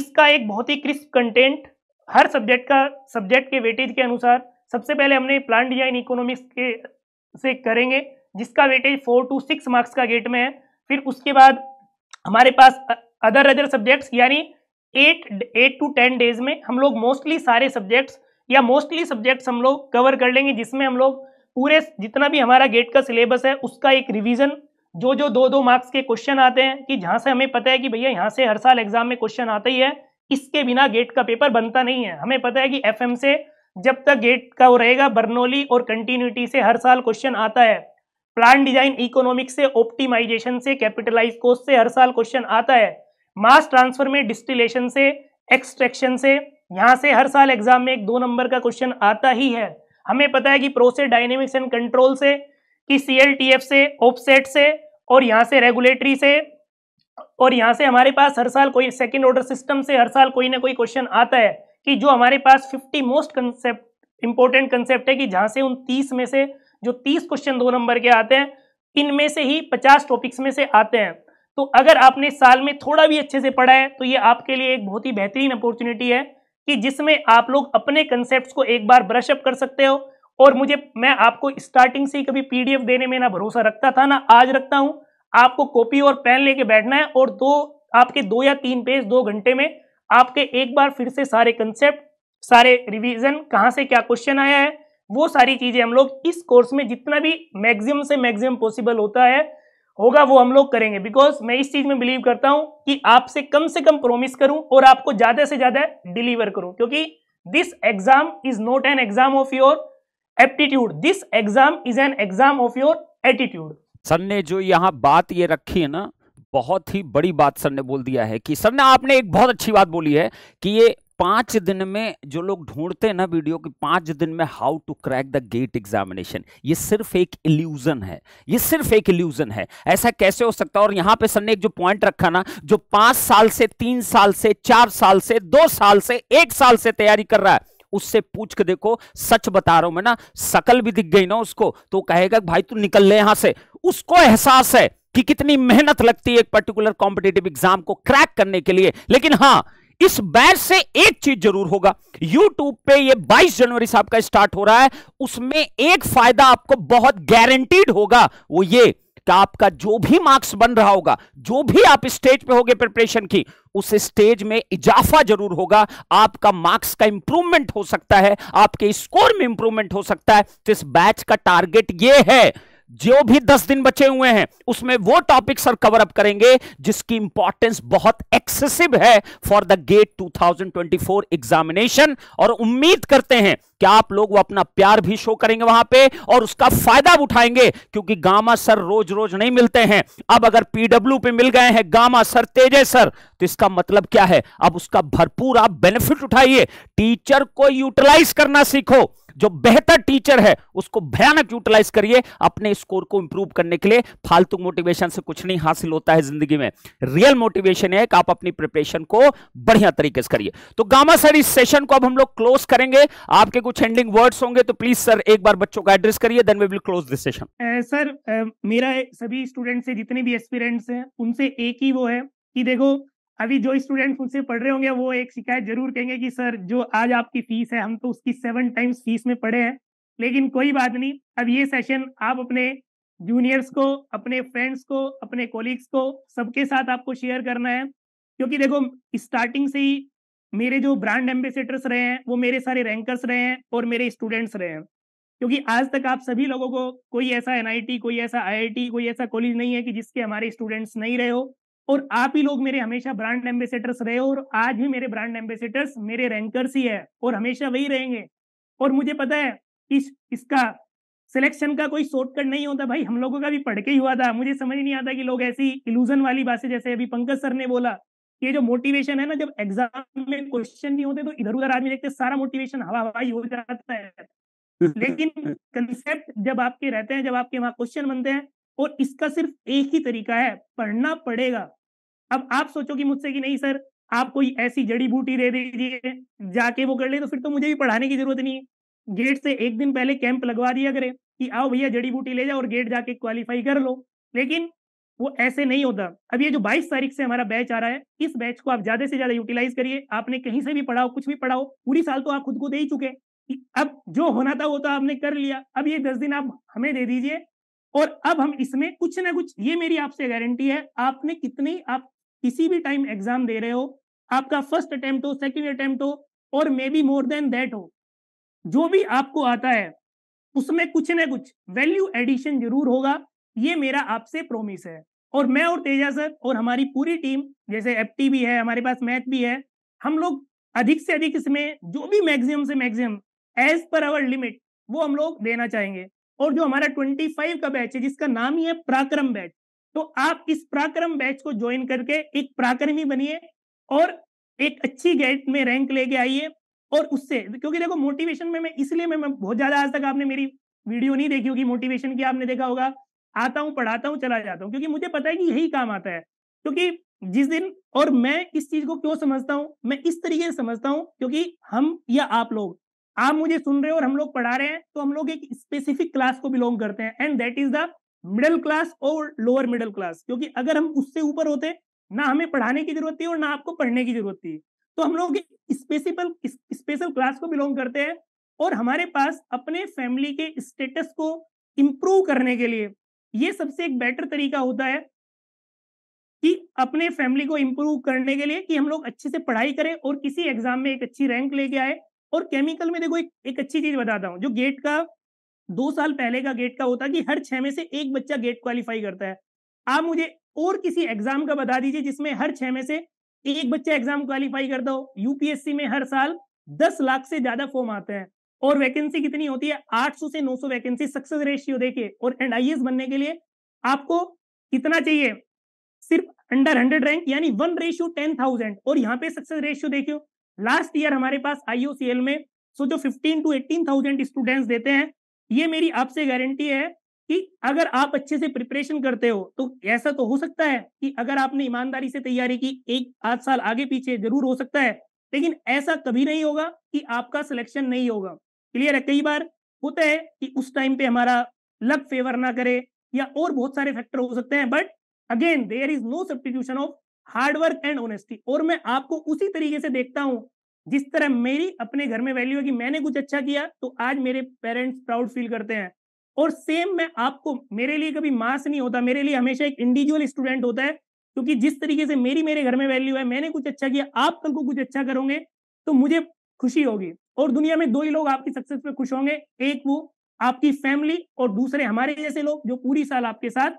[SPEAKER 4] इसका एक बहुत ही क्रिस्प कंटेंट हर सब्जेक्ट का सब्जेक्ट के वेटेज के अनुसार सबसे पहले हमने प्लान डिजाइन इकोनॉमिक्स के से करेंगे जिसका weightage four to six marks का गेट में है फिर उसके बाद हमारे पास अदर अदर सब्जेक्ट्स यानी eight eight to ten days में हम लोग मोस्टली सारे सब्जेक्ट्स या मोस्टली सब्जेक्ट्स हम लोग कवर कर लेंगे जिसमें हम लोग पूरे जितना भी हमारा गेट का सिलेबस है उसका एक रिवीजन जो जो दो दो मार्क्स के क्वेश्चन आते हैं कि जहाँ से हमें पता है कि भैया यहाँ से हर साल एग्जाम में क्वेश्चन आता ही है इसके बिना गेट का पेपर बनता नहीं है हमें पता है कि एफ से जब तक गेट का वो रहेगा बर्नौली और कंटिन्यूटी से हर साल क्वेश्चन आता है प्लान डिजाइन इकोनॉमिक से ऑप्टिमाइजेशन से कैपिटलाइज कोस्ट से हर साल क्वेश्चन आता है मास ट्रांसफर में डिस्टिलेशन से एक्सट्रैक्शन से यहाँ से हर साल एग्जाम में एक दो नंबर का क्वेश्चन आता ही है हमें पता है कि प्रोसेस डायनेमिक्स एंड कंट्रोल से कि सी से ऑफसेट से और यहाँ से रेगुलेटरी से और यहाँ से हमारे पास हर साल कोई सेकेंड ऑर्डर सिस्टम से हर साल कोई ना कोई क्वेश्चन आता है कि जो हमारे पास 50 मोस्ट कंसेप्ट इंपॉर्टेंट कंसेप्ट है कि जहाँ से उन 30 में से जो 30 क्वेश्चन दो नंबर के आते हैं इनमें से ही 50 टॉपिक्स में से आते हैं तो अगर आपने साल में थोड़ा भी अच्छे से पढ़ा है तो ये आपके लिए एक बहुत ही बेहतरीन अपॉर्चुनिटी है कि जिसमें आप लोग अपने कंसेप्ट को एक बार ब्रशअप कर सकते हो और मुझे मैं आपको स्टार्टिंग से ही कभी पीडीएफ देने में ना भरोसा रखता था ना आज रखता हूं आपको कॉपी और पेन लेके बैठना है और दो आपके दो या तीन पेज दो घंटे में आपके एक बार फिर से सारे कंसेप्ट सारे रिवीजन कहां से क्या क्वेश्चन आया है वो सारी चीजें हम लोग इस कोर्स में जितना भी मैक्सिमम से मैक्सिमम पॉसिबल होता है होगा वो हम लोग करेंगे बिकॉज मैं इस चीज में बिलीव करता हूं कि आपसे कम से कम प्रोमिस करूं और आपको ज्यादा से ज्यादा डिलीवर करूं क्योंकि this exam is not an exam of your aptitude this exam is an exam of your attitude
[SPEAKER 1] sir ने जो यहाँ बात ये रखी है ना बहुत ही बड़ी बात सर ने बोल दिया है कि सर ने आपने एक बहुत अच्छी बात बोली है कि ये पांच दिन में जो लोग ढूंढते हैं ना वीडियो की पांच दिन में how to crack the GATE examination ये सिर्फ एक इल्यूजन है ये सिर्फ एक इल्यूजन है ऐसा कैसे हो सकता है और यहां पे सर ने एक जो पॉइंट रखा ना जो पांच साल से तीन साल से चार साल से दो साल से एक साल से तैयारी कर रहा है उससे पूछ के देखो सच बता रहा हूं मैं ना सकल भी दिख गई ना उसको तो कहेगा भाई तू निकल ले यहां से उसको एहसास है कि कितनी मेहनत लगती है एक पर्टिकुलर कॉम्पिटेटिव एग्जाम को क्रैक करने के लिए लेकिन हाँ इस बैच से एक चीज जरूर होगा यूट्यूब पे ये 22 जनवरी से आपका स्टार्ट हो रहा है उसमें एक फायदा आपको बहुत गारंटीड होगा वो ये कि आपका जो भी मार्क्स बन रहा होगा जो भी आप स्टेज पे होगे प्रिपरेशन की उस स्टेज में इजाफा जरूर होगा आपका मार्क्स का इंप्रूवमेंट हो सकता है आपके स्कोर में इंप्रूवमेंट हो सकता है तो इस बैच का टारगेट यह है जो भी दस दिन बचे हुए हैं उसमें वो टॉपिक सर कवर अप करेंगे जिसकी इंपॉर्टेंस बहुत एक्सेसिव है फॉर द गेट 2024 एग्जामिनेशन और उम्मीद करते हैं कि आप लोग वो अपना प्यार भी शो करेंगे वहां पे और उसका फायदा उठाएंगे क्योंकि गामा सर रोज रोज नहीं मिलते हैं अब अगर पीडब्ल्यू पे मिल गए हैं गामा सर तेजे सर तो इसका मतलब क्या है अब उसका भरपूर आप बेनिफिट उठाइए टीचर को यूटिलाइज करना सीखो जो बेहतर टीचर है उसको भयानक यूटिलाइज करिए अपने स्कोर को इंप्रूव करने के लिए फालतू मोटिवेशन से कुछ नहीं हासिल होता है जिंदगी में रियल मोटिवेशन है कि आप अपनी प्रिपरेशन को बढ़िया तरीके से करिए तो गामा सर इस सेशन को अब हम लोग क्लोज करेंगे आपके कुछ एंडिंग वर्ड्स होंगे तो प्लीज सर एक बार बच्चों को एड्रेस करिए then we will close this session
[SPEAKER 4] sir मेरा सभी स्टूडेंट से जितने भी एक्सपीरियंट्स हैं उनसे एक ही वो है कि देखो अभी जो स्टूडेंट उनसे पढ़ रहे होंगे वो एक शिकायत जरूर कहेंगे कि सर जो आज आपकी फीस है हम तो उसकी सेवन टाइम्स फीस में पढ़े हैं लेकिन कोई बात नहीं अब ये सेशन आप अपने जूनियर्स को अपने फ्रेंड्स को अपने कोलिग्स को सबके साथ आपको शेयर करना है क्योंकि देखो स्टार्टिंग से ही मेरे जो ब्रांड एम्बेसडर्स रहे हैं वो मेरे सारे रैंकर्स रहे हैं और मेरे स्टूडेंट्स रहे हैं क्योंकि आज तक आप सभी लोगों को कोई ऐसा एनआईटी कोई ऐसा आईआईटी कोई ऐसा कॉलेज नहीं है कि जिसके हमारे स्टूडेंट्स नहीं रहे हो और आप ही लोग मेरे हमेशा ब्रांड एम्बेसडर्स रहे और आज भी मेरे ब्रांड एम्बेसडर्स मेरे रैंकर्स ही है और हमेशा वही रहेंगे और मुझे पता है इस इसका सिलेक्शन का कोई शॉर्टकट नहीं होता भाई हम लोगों का भी पढ़ के ही हुआ था मुझे समझ नहीं आता कि लोग ऐसी इल्यूजन वाली बातें जैसे अभी पंकज सर ने बोला ये जो मोटिवेशन है ना जब एग्जाम में क्वेश्चन नहीं होते तो इधर उधर आदमी देखते सारा मोटिवेशन हवा हवाई हो जाता है लेकिन कंसेप्ट जब आपके रहते हैं जब आपके वहां क्वेश्चन बनते हैं और इसका सिर्फ एक ही तरीका है पढ़ना पड़ेगा अब आप सोचोगे मुझसे कि नहीं सर आप कोई ऐसी जड़ी बूटी दे दीजिए जाके वो कर ले तो फिर तो मुझे भी पढ़ाने की जरूरत नहीं है गेट से एक दिन पहले कैंप लगवा दिया करें कि आओ भैया जड़ी बूटी ले जाओ और गेट जाके क्वालिफाई कर लो लेकिन वो ऐसे नहीं होता अब ये जो 22 तारीख से हमारा बैच आ रहा है इस बैच को आप ज्यादा से ज्यादा यूटिलाइज करिए आपने कहीं से भी पढ़ाओ कुछ भी पढ़ाओ पूरी साल तो आप खुद को दे ही चुके अब जो होना था वो तो आपने कर लिया अब ये दस दिन आप हमें दे दीजिए और अब हम इसमें कुछ ना कुछ ये मेरी आपसे गारंटी है आपने कितनी आप किसी भी टाइम एग्जाम दे रहे हो आपका फर्स्ट अटेम्प्ट हो सेकेंड अटेम्प्ट हो और maybe more than that हो जो भी आपको आता है उसमें कुछ ना कुछ वैल्यू एडिशन जरूर होगा ये मेरा आपसे प्रोमिस है और मैं और तेजा सर और हमारी पूरी टीम जैसे एफ भी है हमारे पास मैथ भी है हम लोग अधिक से अधिक इसमें जो भी मैक्सिमम से maximum as per our limit वो हम लोग देना चाहेंगे और जो हमारा 25 का बैच है जिसका नाम ही है पराक्रम बैच तो आप इस प्राक्रम बैच को ज्वाइन करके एक प्राक्रमी बनिए और एक अच्छी गेट में रैंक लेके आइए और उससे क्योंकि देखो मोटिवेशन में मैं इसलिए मैं, मैं बहुत ज्यादा आज तक आपने मेरी वीडियो नहीं देखी होगी मोटिवेशन की आपने देखा होगा आता हूँ पढ़ाता हूँ चला जाता हूँ क्योंकि मुझे पता है कि यही काम आता है क्योंकि जिस दिन और मैं इस चीज को क्यों समझता हूँ मैं इस तरीके से समझता हूँ क्योंकि हम या आप लोग आप मुझे सुन रहे हो और हम लोग पढ़ा रहे हैं तो हम लोग एक स्पेसिफिक क्लास को बिलोंग करते हैं and that is the middle class और लोअर मिडिल क्लास क्योंकि अगर हम उससे ऊपर होते ना हमें पढ़ाने की जरूरत थी और ना आपको पढ़ने की जरूरत थी तो हम लोग स्पेसिफल स्पेशल क्लास को बिलोंग करते हैं और हमारे पास अपने फैमिली के स्टेटस को इम्प्रूव करने के लिए ये सबसे एक बेटर तरीका होता है कि अपने फैमिली को इम्प्रूव करने के लिए कि हम लोग अच्छे से पढ़ाई करें और किसी एग्जाम में एक अच्छी रैंक लेके आए और केमिकल में देखो एक, एक अच्छी चीज बताता हूँ जो गेट का दो साल पहले का गेट का होता कि हर छह में से एक बच्चा गेट क्वालिफाई करता है आप मुझे और किसी एग्जाम का बता दीजिए जिसमें हर छह में से एक बच्चा एग्जाम क्वालिफाई करता हो यूपीएससी में हर साल दस लाख से ज्यादा फॉर्म आते हैं और वैकेंसी कितनी होती है आठ सौ से नौ सौ वैकेंसी सक्सेस रेशियो देखिए और एंड बनने के लिए आपको कितना चाहिए सिर्फ अंडर हंड्रेड रैंक यानी वन रेशियो टेन थाउजेंड और यहाँ पे सक्सेस रेशियो देखियो लास्ट ईयर हमारे पास आईओसीएल में सोचो fifteen to eighteen thousand students देते हैं ये मेरी आपसे गारंटी है कि अगर आप अच्छे से प्रिपरेशन करते हो तो ऐसा तो हो सकता है कि अगर आपने ईमानदारी से तैयारी की एक आध साल आगे पीछे जरूर हो सकता है लेकिन ऐसा कभी नहीं होगा कि आपका सिलेक्शन नहीं होगा क्लियर है कई बार होता है कि उस टाइम पे हमारा लक फेवर ना करे या और बहुत सारे फैक्टर हो सकते हैं but again there is no substitution of hard work and honesty और मैं आपको उसी तरीके से देखता हूं जिस तरह मेरी अपने घर में वैल्यू है कि मैंने कुछ अच्छा किया तो आज मेरे पेरेंट्स प्राउड फील करते हैं और सेम मैं आपको मेरे लिए कभी मास नहीं होता मेरे लिए हमेशा एक इंडिविजुअल स्टूडेंट होता है क्योंकि जिस तरीके से मेरी मेरे घर में वैल्यू है मैंने कुछ अच्छा किया आप कल को कुछ अच्छा करोगे तो मुझे खुशी होगी और दुनिया में दो ही लोग आपकी सक्सेस पे खुश होंगे एक वो आपकी फैमिली और दूसरे हमारे जैसे लोग जो पूरी साल आपके साथ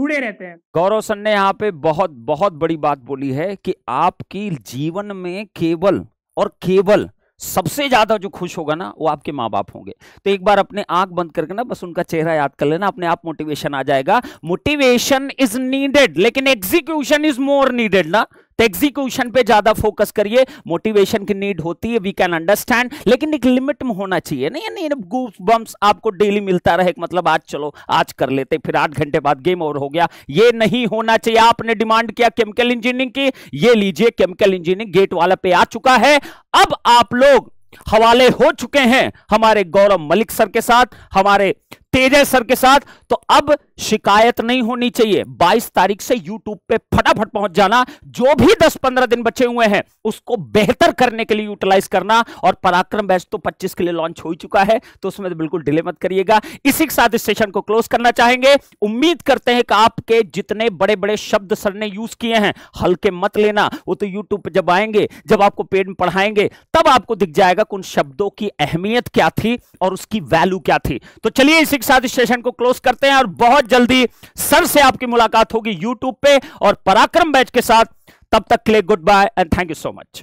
[SPEAKER 4] जुड़े रहते हैं
[SPEAKER 1] गौरव सर ने यहाँ पे बहुत बहुत बड़ी बात बोली है कि आपकी जीवन में केवल और केवल सबसे ज्यादा जो खुश होगा ना वो आपके माँ बाप होंगे तो एक बार अपने आंख बंद करके ना बस उनका चेहरा याद कर लेना अपने आप मोटिवेशन आ जाएगा मोटिवेशन इज नीडेड लेकिन एग्जीक्यूशन इज मोर नीडेड ना तो एग्जीक्यूशन पे ज्यादा फोकस करिए मोटिवेशन की नीड होती है वी कैन अंडरस्टैंड लेकिन एक लिमिट में होना चाहिए नहीं नहीं गूस बम्स आपको डेली मिलता रहे मतलब आज चलो आज कर लेते फिर आठ घंटे बाद गेम ओवर हो गया ये नहीं होना चाहिए आपने डिमांड किया केमिकल इंजीनियरिंग की ये लीजिए केमिकल इंजीनियरिंग गेट वाला पे आ चुका है अब आप लोग हवाले हो चुके हैं हमारे गौरव मलिक सर के साथ हमारे तेजस सर के साथ तो अब शिकायत नहीं होनी चाहिए 22 तारीख से YouTube पे फटाफट पहुंच जाना जो भी 10-15 दिन बचे हुए हैं उसको बेहतर करने के लिए यूटिलाइज करना और पराक्रम बैच तो 25 के लिए लॉन्च हो चुका है तो उसमें तो बिल्कुल डिले मत करिएगा इसी के साथ इस सेशन को क्लोज करना चाहेंगे उम्मीद करते हैं कि आपके जितने बड़े बड़े शब्द सर ने यूज किए हैं हल्के मत लेना वो तो यूट्यूब पर जब आएंगे जब आपको पेड में पढ़ाएंगे तब आपको दिख जाएगा कि उन शब्दों की अहमियत क्या थी और उसकी वैल्यू क्या थी तो चलिए इसी साथ स्टेशन को क्लोज करते हैं और बहुत जल्दी सर से आपकी मुलाकात होगी यूट्यूब पे और पराक्रम बैच के साथ तब तक के लिए goodbye and thank you so much